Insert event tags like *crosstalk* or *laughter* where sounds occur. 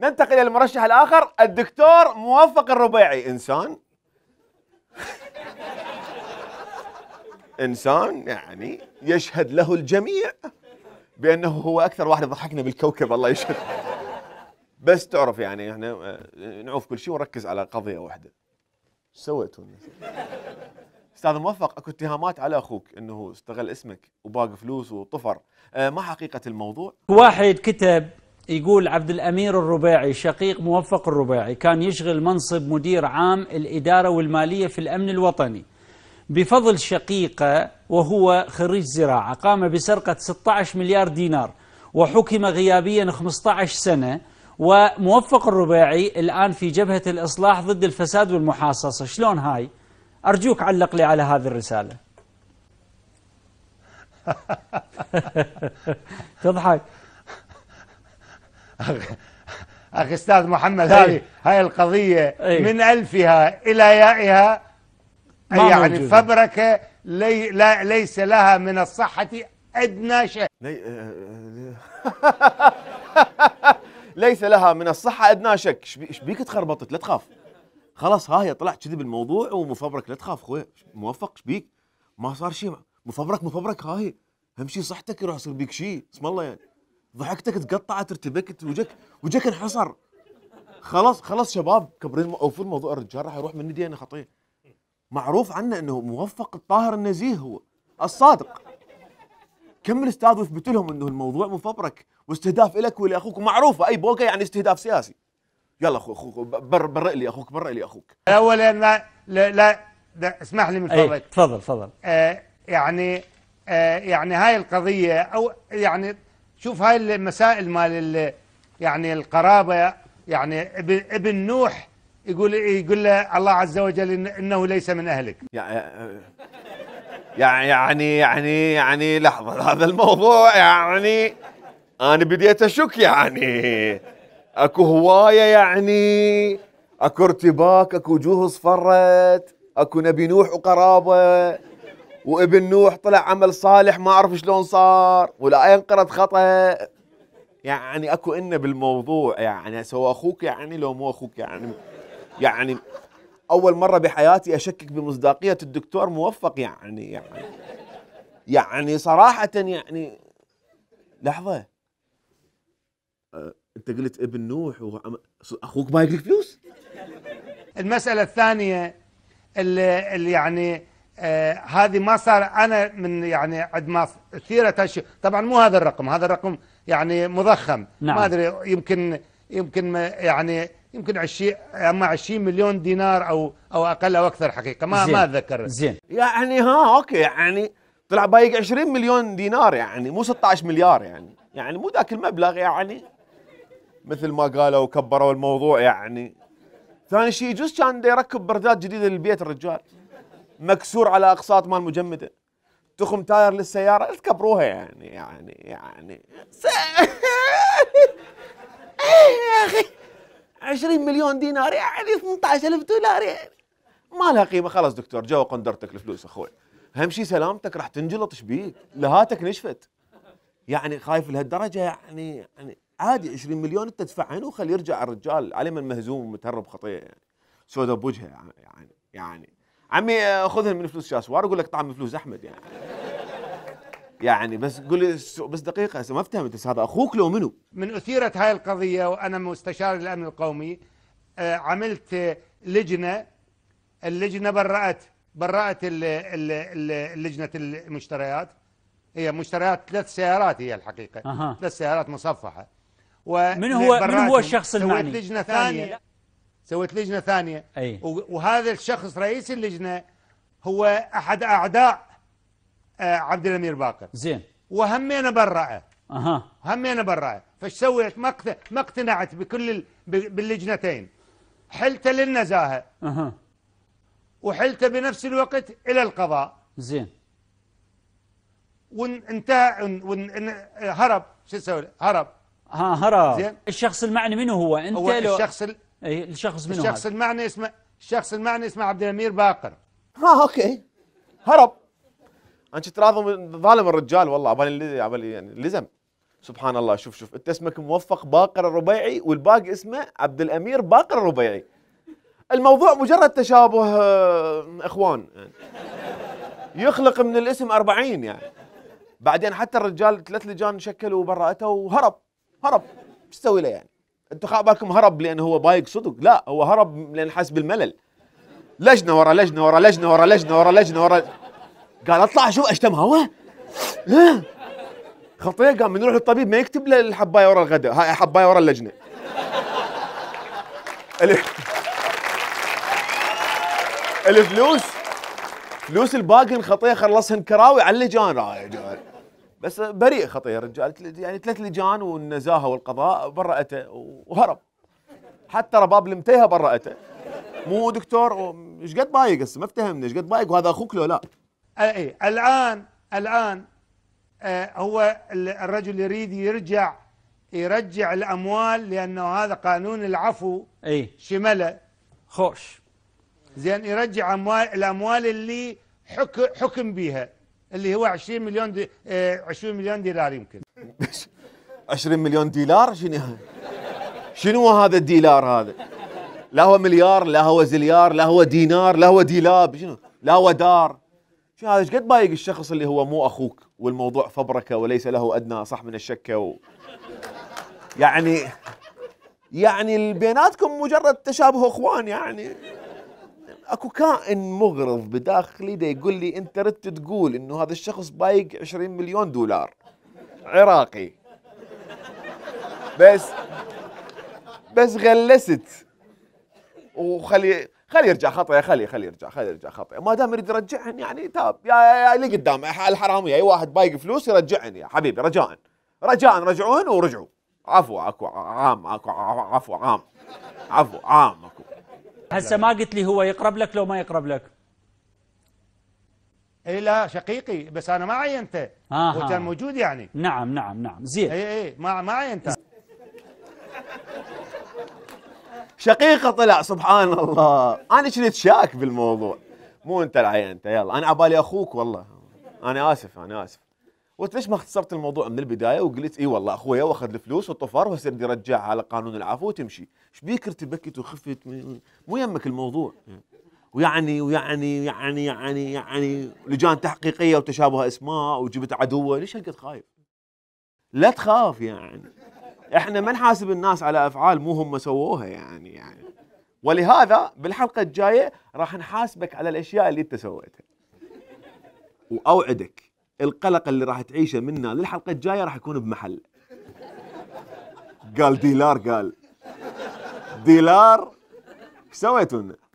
ننتقل الى المرشح الاخر الدكتور موفق الربيعي انسان انسان يعني يشهد له الجميع بانه هو اكثر واحد يضحكنا بالكوكب الله يشهد بس تعرف يعني احنا آه، نعوف كل شيء ونركز على قضيه واحده سويتوا استاذ موفق اكو اتهامات على اخوك انه استغل اسمك وباق فلوس وطفر آه، ما حقيقه الموضوع واحد كتب يقول عبد الأمير الرباعي شقيق موفق الرباعي كان يشغل منصب مدير عام الإدارة والمالية في الأمن الوطني بفضل شقيقه وهو خريج زراعة قام بسرقة 16 مليار دينار وحكم غيابيا 15 سنة وموفق الرباعي الآن في جبهة الإصلاح ضد الفساد والمحاصصة شلون هاي؟ أرجوك علق لي على هذه الرسالة *laughs* تضحك اخي استاذ محمد هذه هاي القضيه إيه. من الفها الى يائها يعني موجودة. فبركه لي لا ليس لها من الصحه ادنى شيء آه، آه، آه. *laughs* ليس لها من الصحه ادنى شك ايش بيك تخربطت لا تخاف خلاص ها هي طلعت كذي بالموضوع ومفبرك لا تخاف خوي موفق ايش بيك ما صار شيء مفبرك مفبرك ها هي اهم شيء صحتك يروح يصير بيك شيء اسم الله يعني ضحكتك تقطعت ارتبكت وجك وجك انحصر خلاص خلاص شباب كبرين اوفر موضوع الرجال راح يروح مني دي انا خطيه معروف عنه انه موفق الطاهر النزيه هو الصادق كم الاستاذ يثبت لهم انه الموضوع مفبرك واستهداف لك ولاخوك معروفه اي بوكه يعني استهداف سياسي يلا اخو اخو بر برئ لي اخوك برئ لي اخوك اولا لا لا, لا, لا اسمح لي من إيه، فضلك تفضل تفضل آه يعني آه يعني هاي القضيه او يعني شوف هاي المسائل مال يعني القرابه يعني ابن ابن نوح يقول يقول له الله عز وجل انه ليس من اهلك يعني يعني يعني لحظه هذا الموضوع يعني انا بديت اشك يعني اكو هوايه يعني اكو ارتباك اكو وجوه اصفرت اكو نبي نوح وقرابه وابن نوح طلع عمل صالح ما اعرف شلون صار ولا انقرض خطا يعني اكو ان بالموضوع يعني سواء اخوك يعني لو مو اخوك يعني يعني اول مره بحياتي اشكك بمصداقيه الدكتور موفق يعني يعني يعني صراحه يعني لحظه أه انت قلت ابن نوح اخوك ما يقلك فلوس المساله الثانيه اللي, اللي يعني آه هذه ما صار انا من يعني عندما اثيرت هالشيء طبعا مو هذا الرقم هذا الرقم يعني مضخم نعم. ما ادري يمكن يمكن يعني يمكن 20 اما 20 مليون دينار او او اقل او اكثر حقيقه ما زين. ما اتذكر زين يعني ها اوكي يعني طلع بايق 20 مليون دينار يعني مو 16 مليار يعني يعني مو ذاك المبلغ يعني مثل ما قالوا كبروا الموضوع يعني ثاني شيء يجوز كان يركب بردات جديده للبيت الرجال مكسور على اقساط مال مجمده تخم تاير للسياره تكبروها يعني يعني يعني س... *laughs* يا اخي 20 مليون دينار يعني 18000 دولار يعني ما لها قيمه خلاص دكتور جو قندرتك الفلوس اخوي اهم شيء سلامتك راح تنجلط ايش بيك لهاتك نشفت يعني خايف لهالدرجه يعني يعني عادي 20 مليون انت تدفعهن وخليه يرجع الرجال علي من مهزوم ومتهرب خطيه يعني سودة بوجهه يعني يعني, يعني. عمي آه، خذهم من فلوس شاسوار اقول لك طعم فلوس احمد يعني يعني بس قول لي بس دقيقه ما افتهمت بس هذا اخوك لو منو؟ من اثيره هاي القضيه وانا مستشار الامن القومي آه، عملت لجنه اللجنه برات برات لجنه المشتريات هي مشتريات ثلاث سيارات هي الحقيقه أه. ثلاث سيارات مصفحه من هو من هو الشخص المعني؟ لجنه ثانيه سويت لجنة ثانية أي. وهذا الشخص رئيس اللجنة هو أحد أعداء آه، عبد الأمير باقر زين وهمين برعه أها همين برعه فش سويت ما اقتنعت بكل باللجنتين حلت للنزاهة أها وحلت بنفس الوقت إلى القضاء زين وانتهى ون... هرب شو تسوي هرب ها هرب زين الشخص المعني منه هو انت هو لو... الشخص ال... اي الشخص منه الشخص المعني اسمه الشخص المعني اسمه عبد الامير باقر ها اوكي هرب انت كنت ظالم الرجال والله عبالي عبالي يعني لزم سبحان الله شوف شوف انت اسمك موفق باقر الربيعي والباقي اسمه عبد الامير باقر الربيعي الموضوع مجرد تشابه آه، اخوان يعني يخلق من الاسم 40 يعني بعدين حتى الرجال ثلاث لجان شكلوا براءته وهرب هرب ايش تسوي له يعني انتم خاب هرب لانه هو ضايق صدق لا هو هرب لان حس بالملل لجنه ورا لجنه ورا لجنه ورا لجنه ورا لجنه ورا قال اطلع شو اشتم هواء خطيه قام بنروح للطبيب ما يكتب له الحبايه ورا الغداء هاي حبايه ورا اللجنه الفلوس فلوس الباقي خطيه خلصهن كراوي على اللجان بس بريء خطيه يا رجال يعني ثلاث لجان والنزاهه والقضاء برأته وهرب حتى رباب لمتيها برأته مو دكتور ايش قد بايق هسه ما افتهمنا ايش قد بايق وهذا اخوك لو لا اي الان الان آه، هو الرجل يريد يرجع يرجع الاموال لانه هذا قانون العفو اي شمله خوش زين يرجع اموال الاموال اللي حكم بها اللي هو 20 مليون دي 20 آه، مليون دينار يمكن 20 *laughs* مليون دينار شنو شنو هذا الدينار هذا؟ لا هو مليار لا هو زليار لا هو دينار لا هو ديلاب شنو؟ لا هو دار شو هذا ايش قد بايق الشخص اللي هو مو اخوك والموضوع فبركه وليس له ادنى صح من الشكه و... يعني يعني بيناتكم مجرد تشابه اخوان يعني اكو كائن مغرض بداخلي دا يقول لي انت ردت تقول انه هذا الشخص بايق 20 مليون دولار عراقي بس بس غلست وخلي خلي يرجع خطأ خلي خلي يرجع خلي يرجع خطأ ما دام يريد يرجعهن يعني تاب يا يا اللي قدامه الحرامية اي واحد بايق فلوس يرجعهن يا حبيبي رجاء رجاء رجعون ورجعوا عفو اكو عام اكو عفو عام عفو عام اكو هسه ما قلت لي هو يقرب لك لو ما يقرب لك اي لا شقيقي بس انا ما عينته هو كان موجود يعني نعم نعم نعم زين اي اي ما ما عينته شقيقه طلع سبحان الله انا كنت شاك بالموضوع مو انت العينته يلا انا عبالي اخوك والله انا اسف انا اسف قلت ليش ما اختصرت الموضوع من البدايه وقلت اي والله اخويا واخذ الفلوس وطفر وهسه بدي ارجعها على قانون العفو وتمشي ايش بيك ارتبكت وخفت مو يمك الموضوع ويعني ويعني يعني يعني يعني لجان تحقيقيه وتشابه اسماء وجبت عدوه ليش هالقد خايف؟ لا تخاف يعني احنا ما نحاسب الناس على افعال مو هم سووها يعني يعني ولهذا بالحلقه الجايه راح نحاسبك على الاشياء اللي انت سويتها واوعدك القلق اللي راح تعيشه منا للحلقه الجايه راح يكون بمحل قال ديلار قال ديلار ايش سويتوا